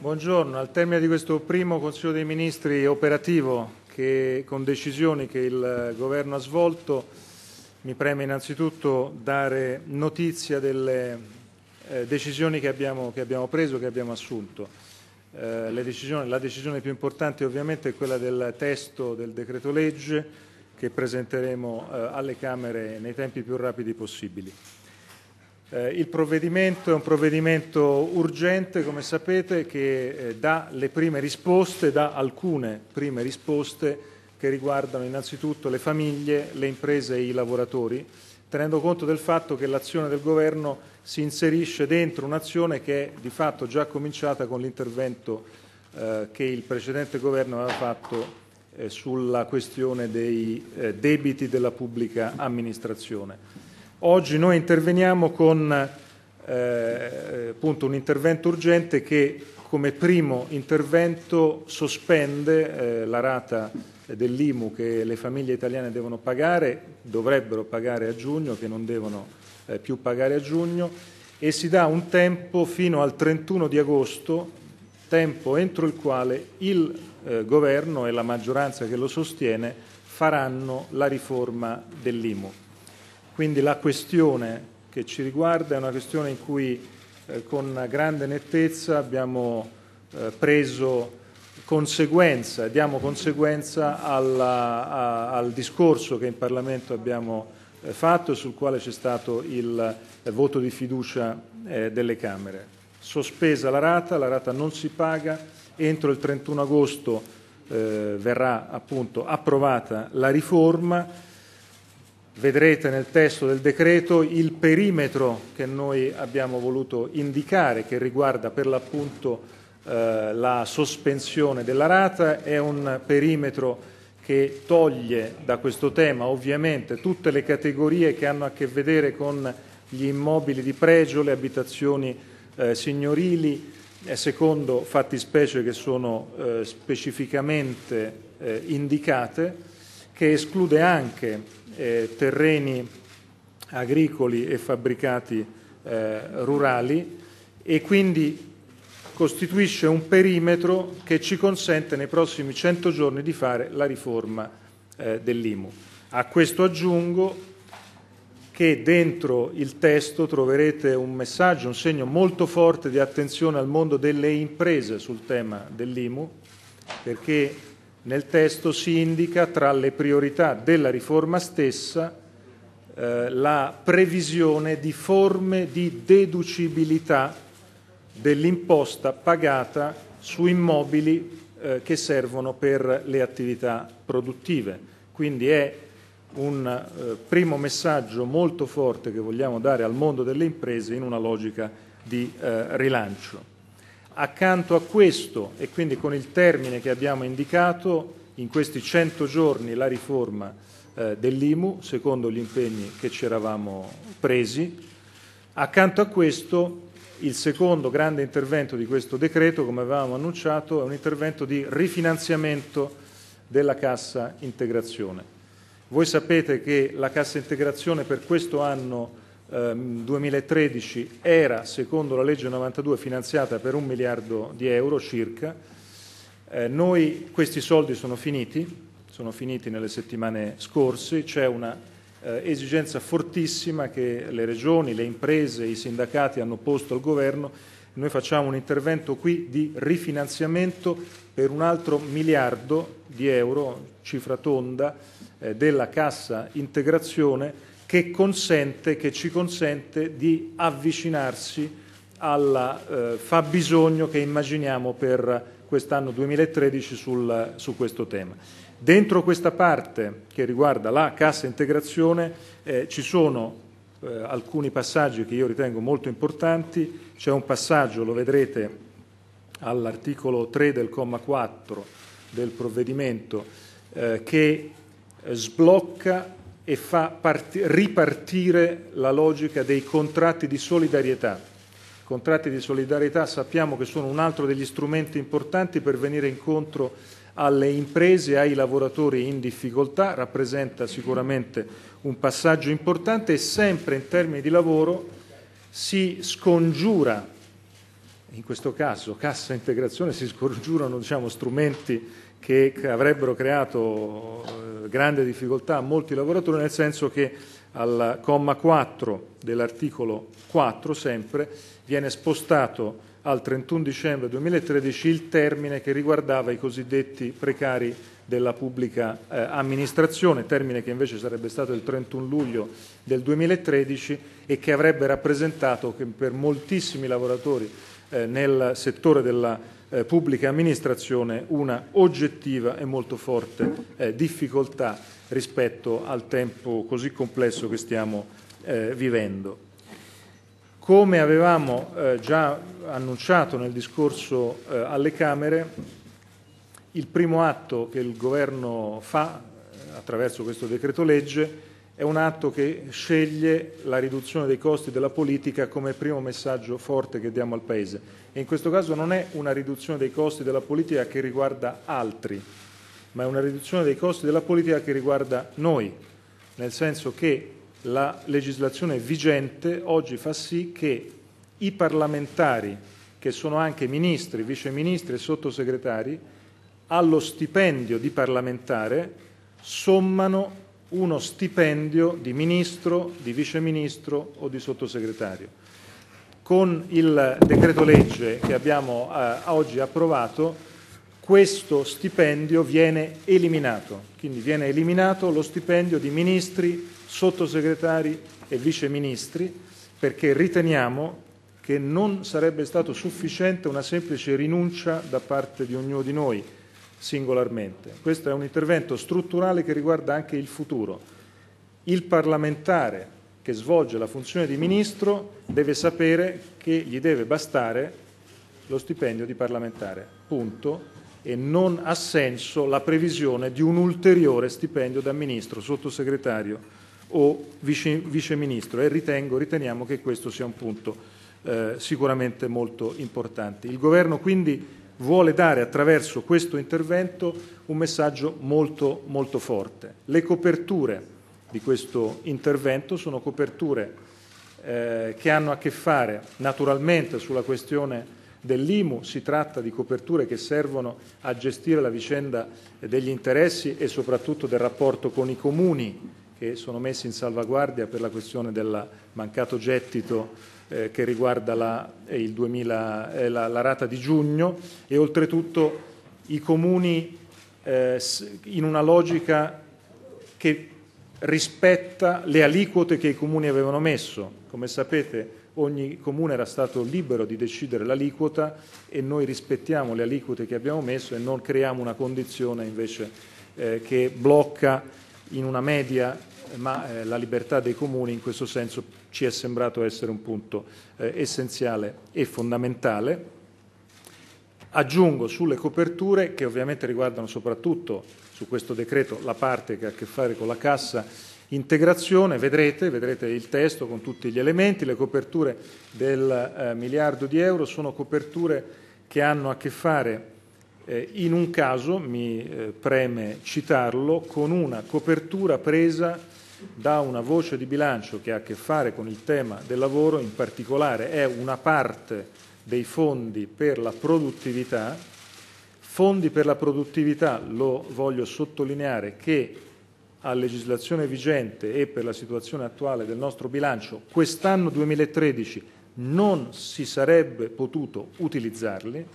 Buongiorno. Al termine di questo primo Consiglio dei Ministri operativo che, con decisioni che il Governo ha svolto, mi preme innanzitutto dare notizia delle eh, decisioni che abbiamo, che abbiamo, preso, che abbiamo assunto. Eh, la decisione più importante ovviamente è quella del testo del decreto legge che presenteremo eh, alle Camere nei tempi più rapidi possibili. Eh, il provvedimento è un provvedimento urgente, come sapete, che eh, dà le prime risposte, dà alcune prime risposte che riguardano innanzitutto le famiglie, le imprese e i lavoratori, tenendo conto del fatto che l'azione del Governo si inserisce dentro un'azione che è di fatto già cominciata con l'intervento eh, che il precedente Governo aveva fatto eh, sulla questione dei eh, debiti della pubblica amministrazione. Oggi noi interveniamo con eh, appunto un intervento urgente che come primo intervento sospende eh, la rata dell'IMU che le famiglie italiane devono pagare, dovrebbero pagare a giugno, che non devono eh, più pagare a giugno, e si dà un tempo fino al 31 di agosto, tempo entro il quale il eh, governo e la maggioranza che lo sostiene faranno la riforma dell'IMU. Quindi la questione che ci riguarda è una questione in cui eh, con grande nettezza abbiamo eh, preso conseguenza diamo conseguenza alla, a, al discorso che in Parlamento abbiamo eh, fatto e sul quale c'è stato il eh, voto di fiducia eh, delle Camere. Sospesa la rata, la rata non si paga, entro il 31 agosto eh, verrà appunto approvata la riforma Vedrete nel testo del decreto il perimetro che noi abbiamo voluto indicare, che riguarda per l'appunto eh, la sospensione della rata, è un perimetro che toglie da questo tema ovviamente tutte le categorie che hanno a che vedere con gli immobili di pregio, le abitazioni eh, signorili, eh, secondo fattispecie che sono eh, specificamente eh, indicate, che esclude anche eh, terreni agricoli e fabbricati eh, rurali e quindi costituisce un perimetro che ci consente nei prossimi 100 giorni di fare la riforma eh, dell'IMU. A questo aggiungo che dentro il testo troverete un messaggio, un segno molto forte di attenzione al mondo delle imprese sul tema dell'IMU, perché nel testo si indica tra le priorità della riforma stessa eh, la previsione di forme di deducibilità dell'imposta pagata su immobili eh, che servono per le attività produttive. Quindi è un eh, primo messaggio molto forte che vogliamo dare al mondo delle imprese in una logica di eh, rilancio. Accanto a questo, e quindi con il termine che abbiamo indicato, in questi 100 giorni la riforma eh, dell'IMU, secondo gli impegni che ci eravamo presi. Accanto a questo, il secondo grande intervento di questo decreto, come avevamo annunciato, è un intervento di rifinanziamento della cassa integrazione. Voi sapete che la cassa integrazione per questo anno ehm, 2013 era, secondo la legge 92, finanziata per un miliardo di euro circa. Eh, noi, questi soldi sono finiti, sono finiti nelle settimane scorse, c'è una eh, esigenza fortissima che le regioni, le imprese, i sindacati hanno posto al governo. Noi facciamo un intervento qui di rifinanziamento per un altro miliardo di euro, cifra tonda, eh, della cassa integrazione che, consente, che ci consente di avvicinarsi al eh, fabbisogno che immaginiamo per quest'anno 2013 sul, su questo tema. Dentro questa parte che riguarda la cassa integrazione eh, ci sono eh, alcuni passaggi che io ritengo molto importanti, c'è un passaggio, lo vedrete all'articolo 3 del comma 4 del provvedimento, eh, che sblocca e fa ripartire la logica dei contratti di solidarietà. I contratti di solidarietà sappiamo che sono un altro degli strumenti importanti per venire incontro alle imprese ai lavoratori in difficoltà, rappresenta sicuramente un passaggio importante e sempre in termini di lavoro si scongiura, in questo caso cassa integrazione, si scongiurano diciamo, strumenti che avrebbero creato eh, grande difficoltà a molti lavoratori, nel senso che al comma 4 dell'articolo 4 sempre viene spostato al 31 dicembre 2013 il termine che riguardava i cosiddetti precari della pubblica eh, amministrazione, termine che invece sarebbe stato il 31 luglio del 2013 e che avrebbe rappresentato che per moltissimi lavoratori eh, nel settore della pubblica eh, pubblica amministrazione una oggettiva e molto forte eh, difficoltà rispetto al tempo così complesso che stiamo eh, vivendo. Come avevamo eh, già annunciato nel discorso eh, alle Camere, il primo atto che il Governo fa eh, attraverso questo decreto legge è un atto che sceglie la riduzione dei costi della politica come primo messaggio forte che diamo al Paese. E in questo caso non è una riduzione dei costi della politica che riguarda altri, ma è una riduzione dei costi della politica che riguarda noi, nel senso che la legislazione vigente oggi fa sì che i parlamentari, che sono anche ministri, viceministri e sottosegretari, allo stipendio di parlamentare sommano uno stipendio di ministro, di viceministro o di sottosegretario. Con il decreto legge che abbiamo eh, oggi approvato questo stipendio viene eliminato, quindi viene eliminato lo stipendio di ministri, sottosegretari e viceministri perché riteniamo che non sarebbe stato sufficiente una semplice rinuncia da parte di ognuno di noi singolarmente. Questo è un intervento strutturale che riguarda anche il futuro. Il parlamentare che svolge la funzione di ministro deve sapere che gli deve bastare lo stipendio di parlamentare, punto, e non ha senso la previsione di un ulteriore stipendio da ministro, sottosegretario o vice, viceministro e ritengo, riteniamo che questo sia un punto eh, sicuramente molto importante. Il governo quindi vuole dare attraverso questo intervento un messaggio molto, molto forte. Le coperture di questo intervento sono coperture eh, che hanno a che fare naturalmente sulla questione dell'IMU, si tratta di coperture che servono a gestire la vicenda degli interessi e soprattutto del rapporto con i comuni che sono messi in salvaguardia per la questione del mancato gettito eh, che riguarda la, 2000, eh, eh, la, la, rata di giugno e oltretutto i comuni eh, in una logica che rispetta le aliquote che i comuni avevano messo. Come sapete ogni comune era stato libero di decidere l'aliquota e noi rispettiamo le aliquote che abbiamo messo e non creiamo una condizione invece eh, che blocca in una media ma eh, la libertà dei comuni in questo senso ci è sembrato essere un punto eh, essenziale e fondamentale. Aggiungo sulle coperture, che ovviamente riguardano soprattutto su questo decreto la parte che ha a che fare con la cassa, integrazione, vedrete, vedrete il testo con tutti gli elementi, le coperture del eh, miliardo di euro sono coperture che hanno a che fare eh, in un caso, mi eh, preme citarlo, con una copertura presa da una voce di bilancio che ha a che fare con il tema del lavoro, in particolare è una parte dei fondi per la produttività. Fondi per la produttività, lo voglio sottolineare, che a legislazione vigente e per la situazione attuale del nostro bilancio, quest'anno 2013 non si sarebbe potuto utilizzarli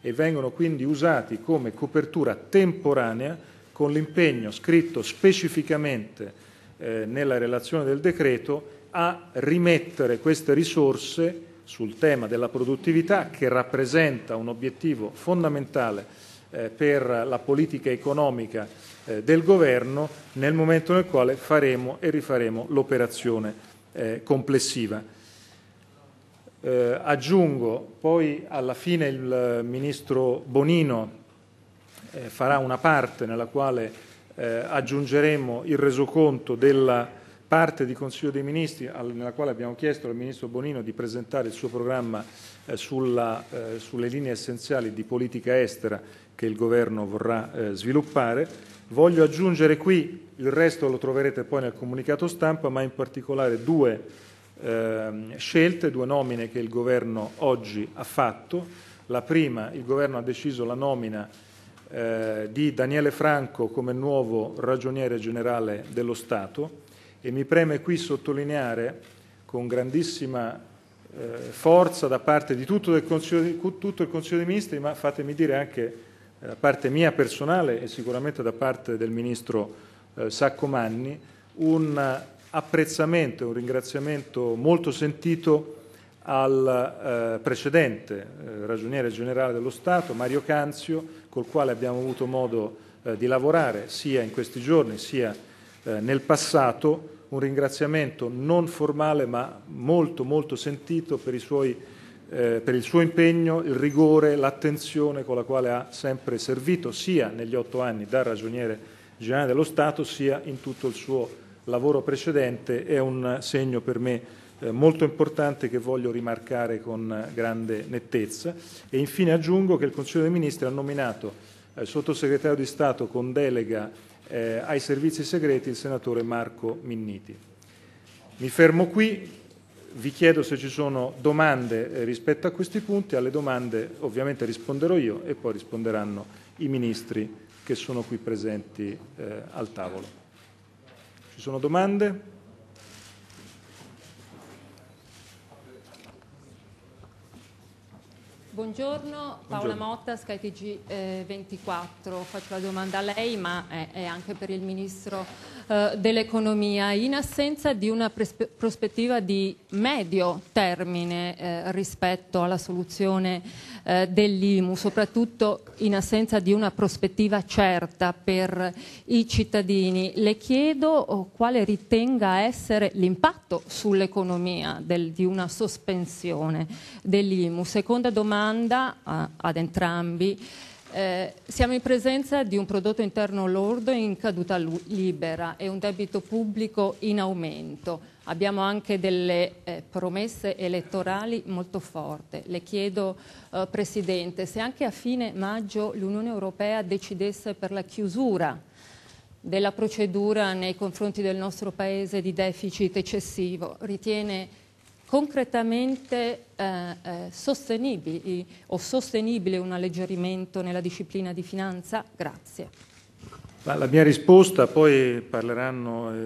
e vengono quindi usati come copertura temporanea con l'impegno scritto specificamente eh, nella relazione del decreto, a rimettere queste risorse sul tema della produttività che rappresenta un obiettivo fondamentale eh, per la politica economica eh, del governo nel momento nel quale faremo e rifaremo l'operazione eh, complessiva. Eh, aggiungo poi alla fine il ministro Bonino farà una parte nella quale eh, aggiungeremo il resoconto della parte di Consiglio dei Ministri al, nella quale abbiamo chiesto al Ministro Bonino di presentare il suo programma eh, sulla, eh, sulle linee essenziali di politica estera che il Governo vorrà eh, sviluppare. Voglio aggiungere qui, il resto lo troverete poi nel comunicato stampa, ma in particolare due ehm, scelte, due nomine che il Governo oggi ha fatto. La prima, il Governo ha deciso la nomina eh, di Daniele Franco come nuovo ragioniere generale dello Stato e mi preme qui sottolineare con grandissima eh, forza da parte di tutto, di tutto, il Consiglio dei Ministri, ma fatemi dire anche eh, da parte mia personale e sicuramente da parte del Ministro eh, Saccomanni, un apprezzamento, un ringraziamento molto sentito al eh, precedente eh, ragioniere generale dello Stato, Mario Canzio, col quale abbiamo avuto modo eh, di lavorare sia in questi giorni sia eh, nel passato, un ringraziamento non formale ma molto molto sentito per, suoi, eh, per il suo impegno, il rigore, l'attenzione con la quale ha sempre servito sia negli otto anni da ragioniere generale dello Stato sia in tutto il suo lavoro precedente. È un segno per me eh, molto importante che voglio rimarcare con grande nettezza. E infine aggiungo che il Consiglio dei Ministri ha nominato eh, sottosegretario di Stato con delega eh, ai servizi segreti il senatore Marco Minniti. Mi fermo qui, vi chiedo se ci sono domande eh, rispetto a questi punti, alle domande ovviamente risponderò io e poi risponderanno i ministri che sono qui presenti eh, al tavolo. Ci sono domande? Buongiorno, Paola Buongiorno. Motta, SkyTG24. Eh, Faccio la domanda a lei, ma è, è anche per il Ministro eh, dell'economia in assenza di una prospettiva di medio termine eh, rispetto alla soluzione eh, dell'IMU, soprattutto in assenza di una prospettiva certa per i cittadini. Le chiedo oh, quale ritenga essere l'impatto sull'economia di una sospensione dell'IMU. Seconda domanda ad entrambi. Eh, siamo in presenza di un prodotto interno lordo in caduta libera e un debito pubblico in aumento. Abbiamo anche delle eh, promesse elettorali molto forti. Le chiedo, eh, Presidente, se anche a fine maggio l'Unione Europea decidesse per la chiusura della procedura nei confronti del nostro Paese di deficit eccessivo, ritiene concretamente eh, eh, sostenibili o sostenibile un alleggerimento nella disciplina di finanza? Grazie. Ma la mia risposta, poi parleranno eh,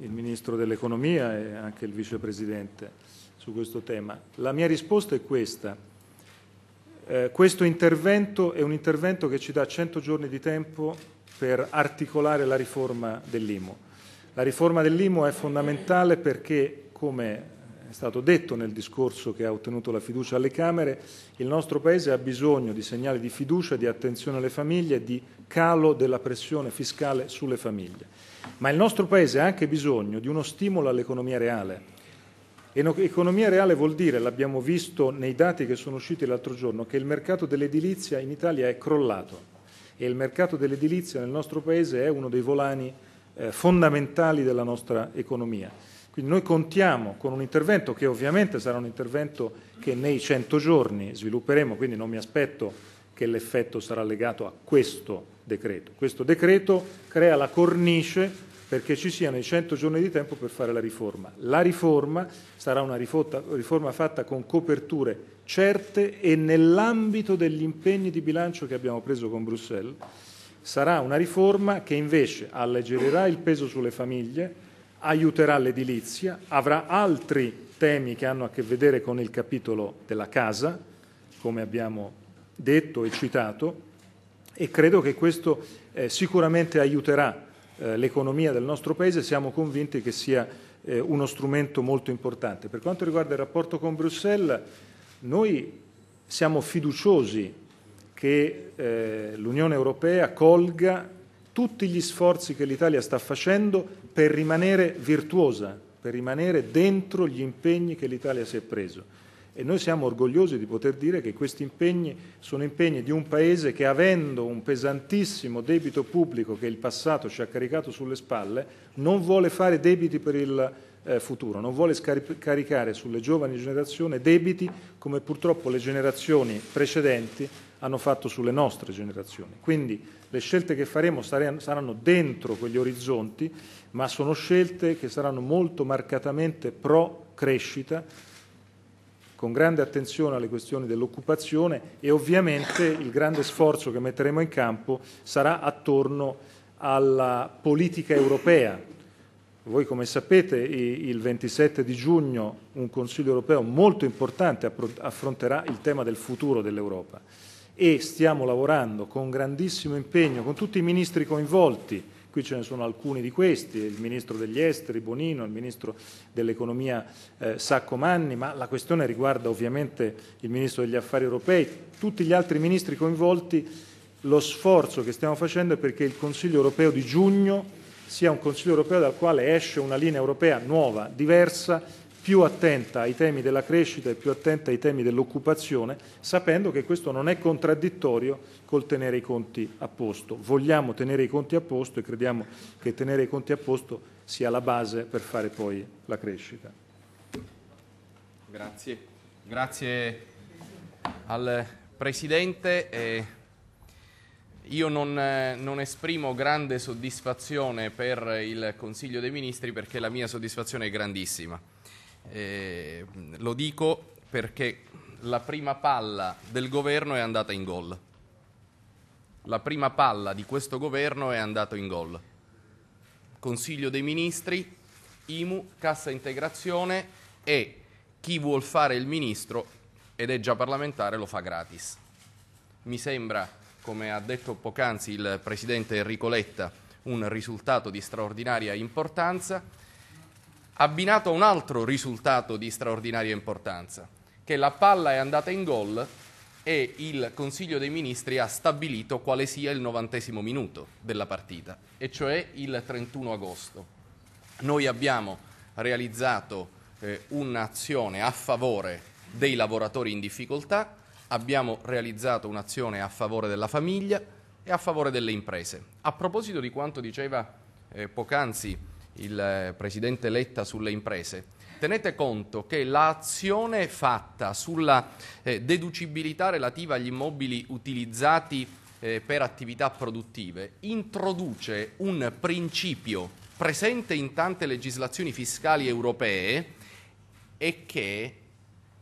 il Ministro dell'Economia e anche il Vicepresidente su questo tema. La mia risposta è questa. Eh, questo intervento è un intervento che ci dà 100 giorni di tempo per articolare la riforma dell'IMO. La riforma dell'IMO è fondamentale perché, come stato detto nel discorso che ha ottenuto la fiducia alle Camere, il nostro Paese ha bisogno di segnali di fiducia, di attenzione alle famiglie e di calo della pressione fiscale sulle famiglie. Ma il nostro Paese ha anche bisogno di uno stimolo all'economia reale. Economia reale vuol dire, l'abbiamo visto nei dati che sono usciti l'altro giorno, che il mercato dell'edilizia in Italia è crollato e il mercato dell'edilizia nel nostro Paese è uno dei volani eh, fondamentali della nostra economia. Quindi noi contiamo con un intervento che ovviamente sarà un intervento che nei 100 giorni svilupperemo, quindi non mi aspetto che l'effetto sarà legato a questo decreto. Questo decreto crea la cornice perché ci siano i 100 giorni di tempo per fare la riforma. La riforma sarà una riforma fatta con coperture certe e nell'ambito degli impegni di bilancio che abbiamo preso con Bruxelles. Sarà una riforma che invece alleggerirà il peso sulle famiglie, aiuterà l'edilizia, avrà altri temi che hanno a che vedere con il capitolo della casa, come abbiamo detto e citato, e credo che questo eh, sicuramente aiuterà eh, l'economia del nostro Paese, siamo convinti che sia eh, uno strumento molto importante. Per quanto riguarda il rapporto con Bruxelles, noi siamo fiduciosi che eh, l'Unione Europea colga tutti gli sforzi che l'Italia sta facendo per rimanere virtuosa, per rimanere dentro gli impegni che l'Italia si è preso. E noi siamo orgogliosi di poter dire che questi impegni sono impegni di un Paese che, avendo un pesantissimo debito pubblico che il passato ci ha caricato sulle spalle, non vuole fare debiti per il eh, futuro, non vuole caricare sulle giovani generazioni debiti come purtroppo le generazioni precedenti hanno fatto sulle nostre generazioni. Quindi le scelte che faremo saranno dentro quegli orizzonti, ma sono scelte che saranno molto marcatamente pro crescita, con grande attenzione alle questioni dell'occupazione e ovviamente il grande sforzo che metteremo in campo sarà attorno alla politica europea voi come sapete il 27 di giugno un Consiglio europeo molto importante affronterà il tema del futuro dell'Europa e stiamo lavorando con grandissimo impegno con tutti i ministri coinvolti, qui ce ne sono alcuni di questi, il ministro degli esteri Bonino, il ministro dell'economia eh, Sacco Manni, ma la questione riguarda ovviamente il ministro degli affari europei, tutti gli altri ministri coinvolti, lo sforzo che stiamo facendo è perché il Consiglio europeo di giugno sia un Consiglio europeo dal quale esce una linea europea nuova, diversa, più attenta ai temi della crescita e più attenta ai temi dell'occupazione, sapendo che questo non è contraddittorio col tenere i conti a posto. Vogliamo tenere i conti a posto e crediamo che tenere i conti a posto sia la base per fare poi la crescita. Grazie. Grazie al Presidente. Io non, eh, non, esprimo grande soddisfazione per il Consiglio dei Ministri perché la mia soddisfazione è grandissima. Eh, lo dico perché la prima palla del governo è andata in gol. La prima palla di questo governo è andata in gol. Consiglio dei Ministri, IMU, Cassa Integrazione e chi vuol fare il ministro ed è già parlamentare lo fa gratis. Mi sembra come ha detto poc'anzi il Presidente Enrico Letta, un risultato di straordinaria importanza, abbinato a un altro risultato di straordinaria importanza, che la palla è andata in gol e il Consiglio dei Ministri ha stabilito quale sia il novantesimo minuto della partita, e cioè il 31 agosto. Noi abbiamo realizzato eh, un'azione a favore dei lavoratori in difficoltà, abbiamo realizzato un'azione a favore della famiglia e a favore delle imprese. A proposito di quanto diceva eh, poc'anzi il eh, Presidente Letta sulle imprese, tenete conto che l'azione fatta sulla eh, deducibilità relativa agli immobili utilizzati eh, per attività produttive introduce un principio presente in tante legislazioni fiscali europee e che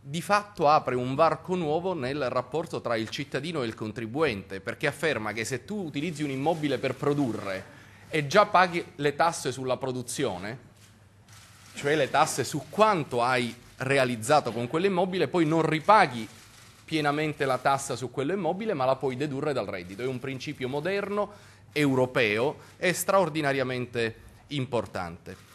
di fatto apre un varco nuovo nel rapporto tra il cittadino e il contribuente, perché afferma che se tu utilizzi un immobile per produrre e già paghi le tasse sulla produzione, cioè le tasse su quanto hai realizzato con quell'immobile, poi non ripaghi pienamente la tassa su quell'immobile, ma la puoi dedurre dal reddito. È un principio moderno, europeo e straordinariamente importante.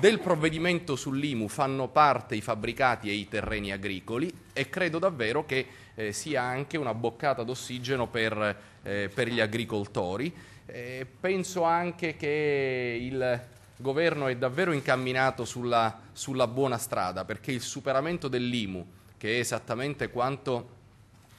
Del provvedimento sull'IMU fanno parte i fabbricati e i terreni agricoli e credo davvero che eh, sia anche una boccata d'ossigeno per, eh, per, gli agricoltori. Eh, penso anche che il governo è davvero incamminato sulla, sulla buona strada perché il superamento dell'IMU, che è esattamente quanto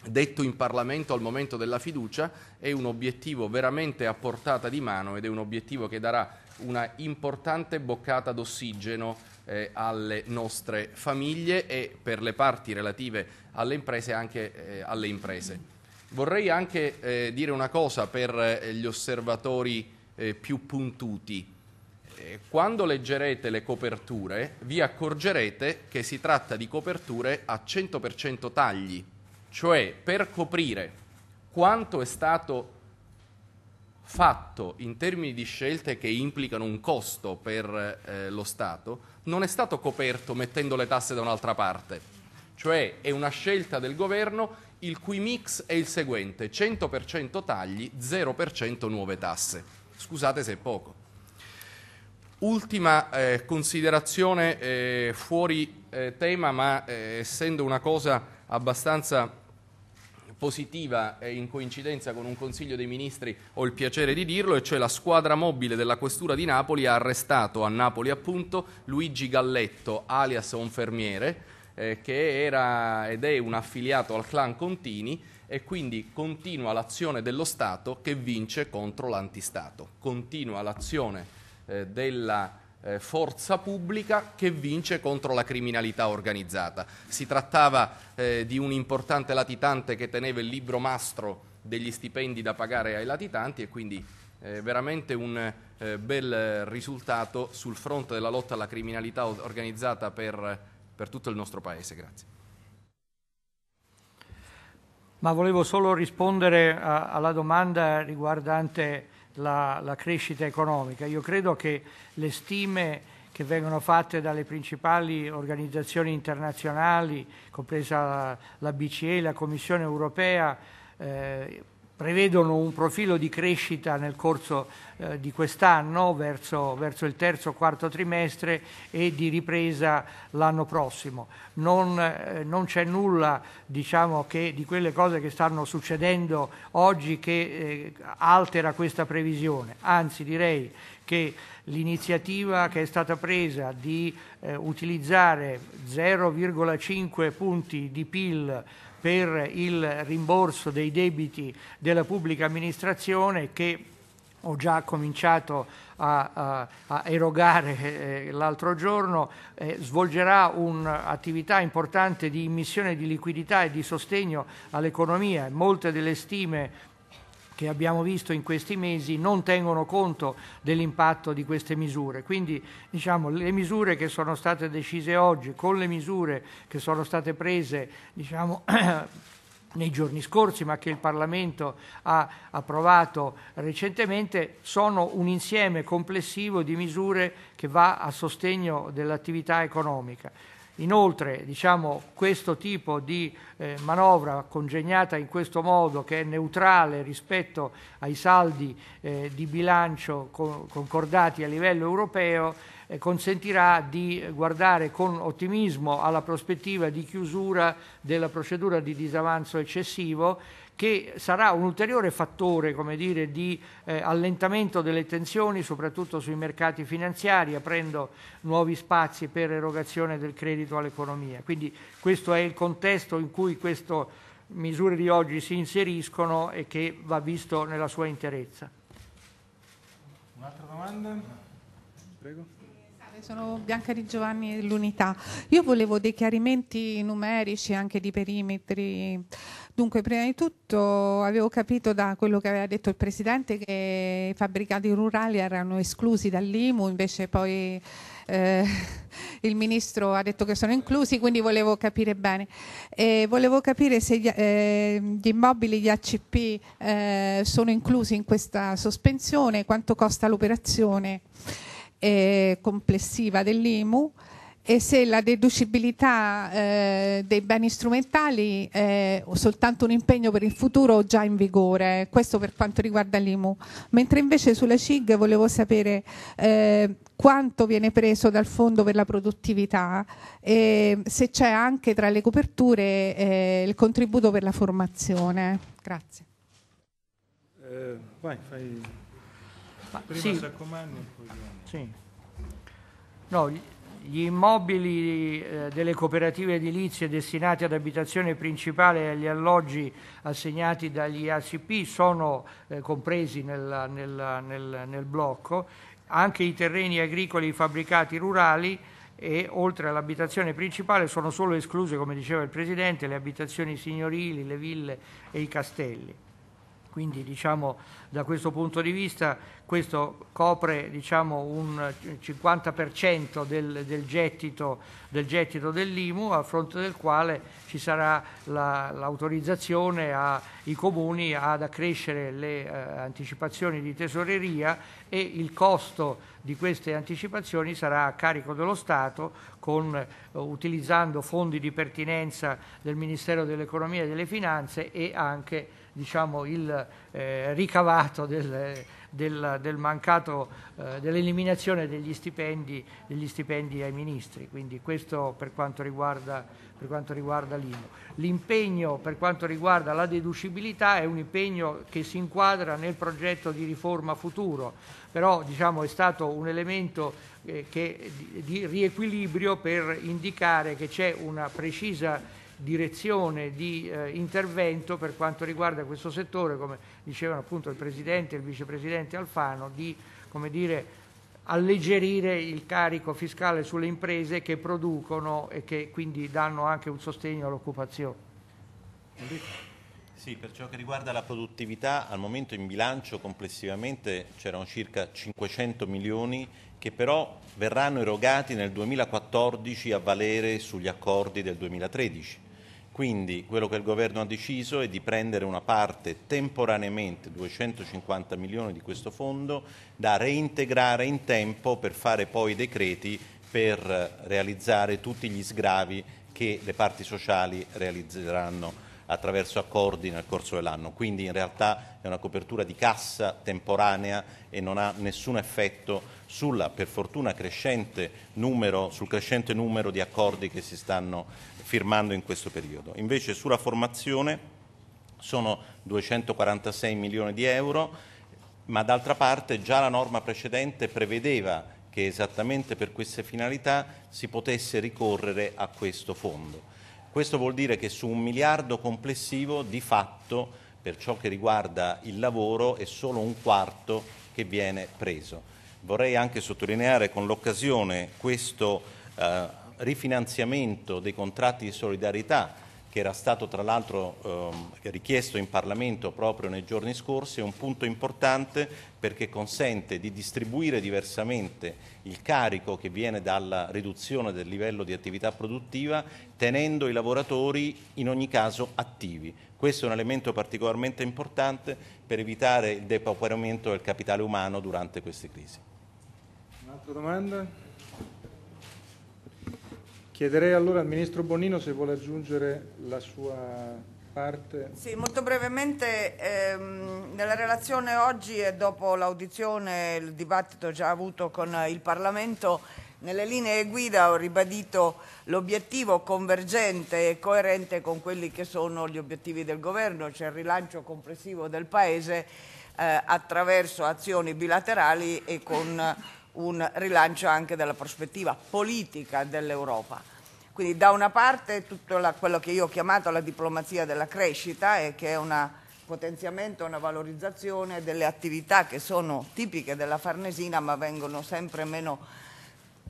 detto in Parlamento al momento della fiducia, è un obiettivo veramente a portata di mano ed è un obiettivo che darà una importante boccata d'ossigeno eh, alle nostre famiglie e per le parti relative alle imprese anche eh, alle imprese. Vorrei anche eh, dire una cosa per eh, gli osservatori eh, più puntuti. Eh, quando leggerete le coperture vi accorgerete che si tratta di coperture a 100% tagli, cioè per coprire quanto è stato fatto in termini di scelte che implicano un costo per eh, lo Stato non è stato coperto mettendo le tasse da un'altra parte. Cioè è una scelta del governo il cui mix è il seguente, 100% tagli, 0% nuove tasse. Scusate se è poco. Ultima eh, considerazione eh, fuori eh, tema, ma eh, essendo una cosa abbastanza positiva in coincidenza con un Consiglio dei Ministri ho il piacere di dirlo, e cioè la squadra mobile della Questura di Napoli ha arrestato a Napoli appunto Luigi Galletto, alias Onfermiere, eh, che era ed è un affiliato al clan Contini e quindi continua l'azione dello Stato che vince contro l'antistato. Continua l'azione eh, della eh, forza pubblica che vince contro la criminalità organizzata. Si trattava eh, di un importante latitante che teneva il libro mastro degli stipendi da pagare ai latitanti e quindi eh, veramente un eh, bel risultato sul fronte della lotta alla criminalità organizzata per, per tutto il nostro Paese. Grazie. Ma volevo solo rispondere a, alla domanda riguardante la, la crescita economica. Io credo che le stime che vengono fatte dalle principali organizzazioni internazionali, compresa la BCE, la Commissione europea, eh, prevedono un profilo di crescita nel corso eh, di quest'anno verso, verso, il terzo quarto trimestre e di ripresa l'anno prossimo. Non, eh, non c'è nulla diciamo, che, di quelle cose che stanno succedendo oggi che eh, altera questa previsione, anzi direi che l'iniziativa che è stata presa di eh, utilizzare 0,5 punti di PIL per il rimborso dei debiti della pubblica amministrazione che ho già cominciato a, a, a erogare eh, l'altro giorno, eh, svolgerà un'attività importante di immissione di liquidità e di sostegno all'economia. Molte delle stime che abbiamo visto in questi mesi non tengono conto dell'impatto di queste misure. Quindi diciamo, le misure che sono state decise oggi con le misure che sono state prese diciamo, nei giorni scorsi, ma che il Parlamento ha approvato recentemente, sono un insieme complessivo di misure che va a sostegno dell'attività economica. Inoltre diciamo, questo tipo di eh, manovra congegnata in questo modo che è neutrale rispetto ai saldi eh, di bilancio co concordati a livello europeo eh, consentirà di guardare con ottimismo alla prospettiva di chiusura della procedura di disavanzo eccessivo che sarà un ulteriore fattore dire, di eh, allentamento delle tensioni, soprattutto sui mercati finanziari, aprendo nuovi spazi per erogazione del credito all'economia. Quindi questo è il contesto in cui queste misure di oggi si inseriscono e che va visto nella sua interezza. Un'altra domanda? Prego sono Bianca Di Giovanni dell'Unità. Io volevo dei chiarimenti numerici anche di perimetri. Dunque, prima di tutto avevo capito da quello che aveva detto il Presidente che i fabbricati rurali erano esclusi dall'IMU, invece poi eh, il Ministro ha detto che sono inclusi, quindi volevo capire bene. E volevo capire se gli, eh, gli immobili, gli ACP eh, sono inclusi in questa sospensione, quanto costa l'operazione eh, complessiva dell'IMU e se la deducibilità eh, dei beni strumentali è soltanto un impegno per il futuro o già in vigore, questo per quanto riguarda l'IMU, mentre invece sulla CIG volevo sapere eh, quanto viene preso dal fondo per la produttività e se c'è anche tra le coperture eh, il contributo per la formazione. Grazie. Eh, vai, fai... Ah, prima sì. Saccomani, poi... Sì. No, gli immobili eh, delle cooperative edilizie destinati ad abitazione principale e agli alloggi assegnati dagli ACP sono eh, compresi nel, nel, nel, nel, blocco, anche i terreni agricoli fabbricati rurali e oltre all'abitazione principale sono solo escluse, come diceva il Presidente, le abitazioni signorili, le ville e i castelli. Quindi diciamo, da questo punto di vista questo copre diciamo, un 50% del, del, gettito, del, gettito, dell'IMU a fronte del quale ci sarà la, l'autorizzazione ai comuni ad accrescere le eh, anticipazioni di tesoreria e il costo di queste anticipazioni sarà a carico dello Stato con, eh, utilizzando fondi di pertinenza del Ministero dell'Economia e delle Finanze e anche diciamo, il eh, ricavato del, del, del mancato, eh, dell'eliminazione degli stipendi, degli stipendi, ai ministri. Quindi questo per quanto riguarda, per quanto riguarda l'IMU. L'impegno per quanto riguarda la deducibilità è un impegno che si inquadra nel progetto di riforma futuro, però diciamo, è stato un elemento eh, che, di, di riequilibrio per indicare che c'è una precisa direzione di eh, intervento per quanto riguarda questo settore, come dicevano appunto il Presidente e il Vicepresidente Alfano, di dire, alleggerire il carico fiscale sulle imprese che producono e che quindi danno anche un sostegno all'occupazione. Sì, per ciò che riguarda la produttività, al momento in bilancio complessivamente c'erano circa 500 milioni che però verranno erogati nel 2014 a valere sugli accordi del 2013. Quindi quello che il governo ha deciso è di prendere una parte temporaneamente, 250 milioni di questo fondo, da reintegrare in tempo per fare poi i decreti per realizzare tutti gli sgravi che le parti sociali realizzeranno attraverso accordi nel corso dell'anno. Quindi in realtà è una copertura di cassa temporanea e non ha nessun effetto sulla, per fortuna, crescente numero, sul crescente numero di accordi che si stanno firmando in questo periodo. Invece sulla formazione sono 246 milioni di euro, ma d'altra parte già la norma precedente prevedeva che esattamente per queste finalità si potesse ricorrere a questo fondo. Questo vuol dire che su un miliardo complessivo di fatto per ciò che riguarda il lavoro è solo un quarto che viene preso. Vorrei anche sottolineare con l'occasione questo eh, rifinanziamento dei contratti di solidarietà che era stato tra l'altro eh, richiesto in Parlamento proprio nei giorni scorsi, è un punto importante perché consente di distribuire diversamente il carico che viene dalla riduzione del livello di attività produttiva tenendo i lavoratori in ogni caso attivi. Questo è un elemento particolarmente importante per evitare il depauperamento del capitale umano durante queste crisi. Un'altra domanda? Chiederei allora al Ministro Bonino se vuole aggiungere la sua Parte. Sì, molto brevemente, ehm, nella relazione oggi e dopo l'audizione, il dibattito già avuto con il Parlamento, nelle linee guida ho ribadito l'obiettivo convergente e coerente con quelli che sono gli obiettivi del Governo, cioè il rilancio complessivo del Paese eh, attraverso azioni bilaterali e con un rilancio anche della prospettiva politica dell'Europa. Quindi da una parte tutto la, quello che io ho chiamato la diplomazia della crescita e che è un potenziamento, una valorizzazione delle attività che sono tipiche della Farnesina ma vengono sempre meno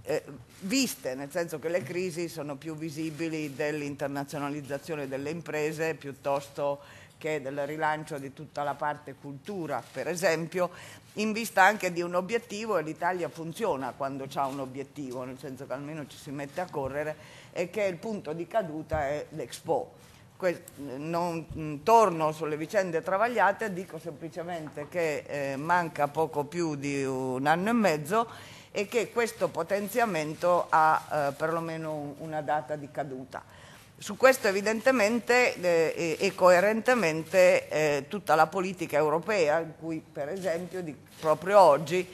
eh, viste, nel senso che le crisi sono più visibili dell'internazionalizzazione delle imprese piuttosto che del rilancio di tutta la parte cultura, per esempio, in vista anche di un obiettivo e l'Italia funziona quando ha un obiettivo, nel senso che almeno ci si mette a correre e che il punto di caduta è l'Expo. Non mm, torno sulle vicende travagliate, dico semplicemente che eh, manca poco più di un anno e mezzo e che questo potenziamento ha eh, perlomeno una data di caduta. Su questo evidentemente eh, e coerentemente eh, tutta la politica europea, in cui per esempio di, proprio oggi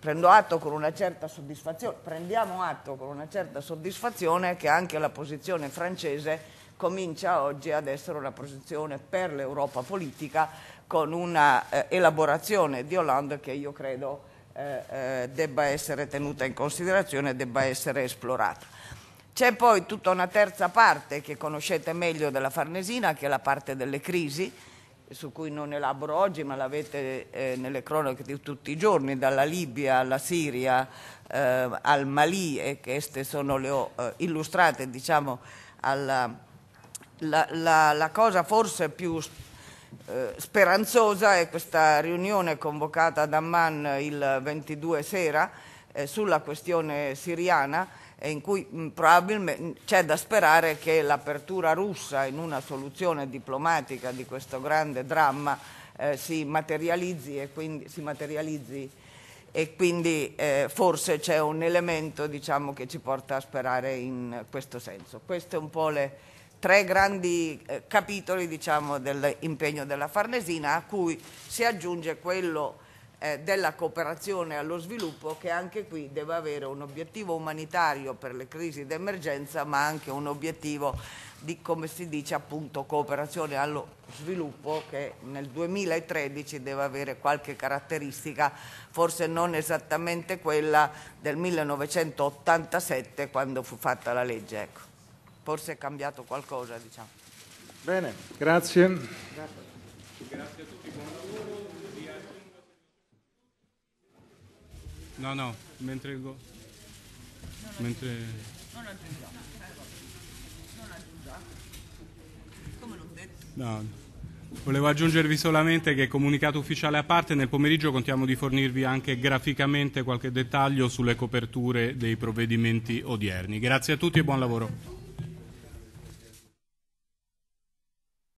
prendo atto con una certa soddisfazione, prendiamo atto con una certa soddisfazione che anche la posizione francese comincia oggi ad essere una posizione per l'Europa politica con una eh, elaborazione di Hollande che io credo eh, eh, debba essere tenuta in considerazione e debba essere esplorata. C'è poi tutta una terza parte che conoscete meglio della Farnesina, che è la parte delle crisi, su cui non elaboro oggi, ma l'avete eh, nelle cronache di tutti i giorni, dalla Libia alla Siria eh, al Mali, e queste sono le ho oh, eh, illustrate, diciamo, alla, la, la, la, cosa forse più eh, speranzosa è questa riunione convocata ad Amman il 22 sera eh, sulla questione siriana, e in cui mh, probabilmente c'è da sperare che l'apertura russa in una soluzione diplomatica di questo grande dramma eh, si materializzi e quindi, materializzi e quindi eh, forse c'è un elemento diciamo, che ci porta a sperare in questo senso. Queste un po' le tre grandi eh, capitoli diciamo, dell'impegno della Farnesina a cui si aggiunge quello eh, della cooperazione allo sviluppo che anche qui deve avere un obiettivo umanitario per le crisi d'emergenza ma anche un obiettivo di come si dice appunto cooperazione allo sviluppo che nel 2013 deve avere qualche caratteristica forse non esattamente quella del 1987 quando fu fatta la legge ecco. forse è cambiato qualcosa diciamo bene grazie grazie, grazie a tutti No, no, mentre il go... Non mentre... Non aggiungiamo. Non aggiungiamo. Come l'ho detto. No. Volevo aggiungervi solamente che comunicato ufficiale a parte, nel pomeriggio contiamo di fornirvi anche graficamente qualche dettaglio sulle coperture dei provvedimenti odierni. Grazie a tutti e buon lavoro.